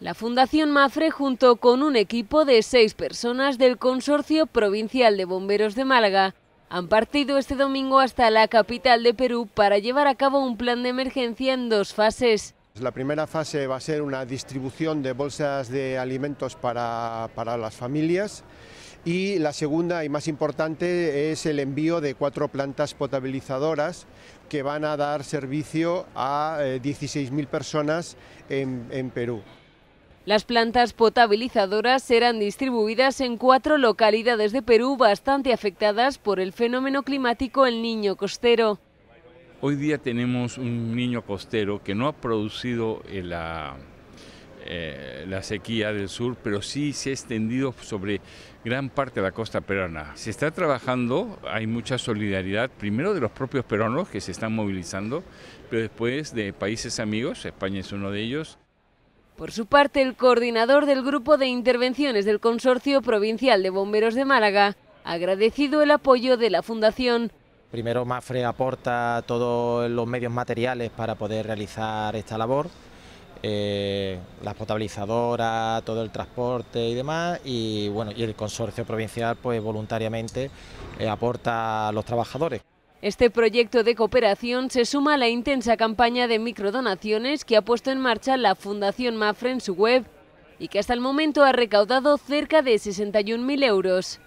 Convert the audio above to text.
La Fundación Mafre, junto con un equipo de seis personas del Consorcio Provincial de Bomberos de Málaga, han partido este domingo hasta la capital de Perú para llevar a cabo un plan de emergencia en dos fases. La primera fase va a ser una distribución de bolsas de alimentos para, las familias y la segunda y más importante es el envío de cuatro plantas potabilizadoras que van a dar servicio a 16.000 eh, personas en Perú. Las plantas potabilizadoras serán distribuidas en cuatro localidades de Perú bastante afectadas por el fenómeno climático El Niño Costero. Hoy día tenemos un niño costero que no ha producido eh, la, eh, la sequía del sur, pero sí se ha extendido sobre gran parte de la costa peruana. Se está trabajando, hay mucha solidaridad, primero de los propios peruanos que se están movilizando, pero después de países amigos, España es uno de ellos. Por su parte, el coordinador del Grupo de Intervenciones del Consorcio Provincial de Bomberos de Málaga ha agradecido el apoyo de la Fundación. Primero, MAFRE aporta todos los medios materiales para poder realizar esta labor, eh, las potabilizadoras, todo el transporte y demás, y bueno, y el consorcio provincial pues voluntariamente eh, aporta a los trabajadores. Este proyecto de cooperación se suma a la intensa campaña de microdonaciones que ha puesto en marcha la Fundación Mafre en su web y que hasta el momento ha recaudado cerca de 61.000 euros.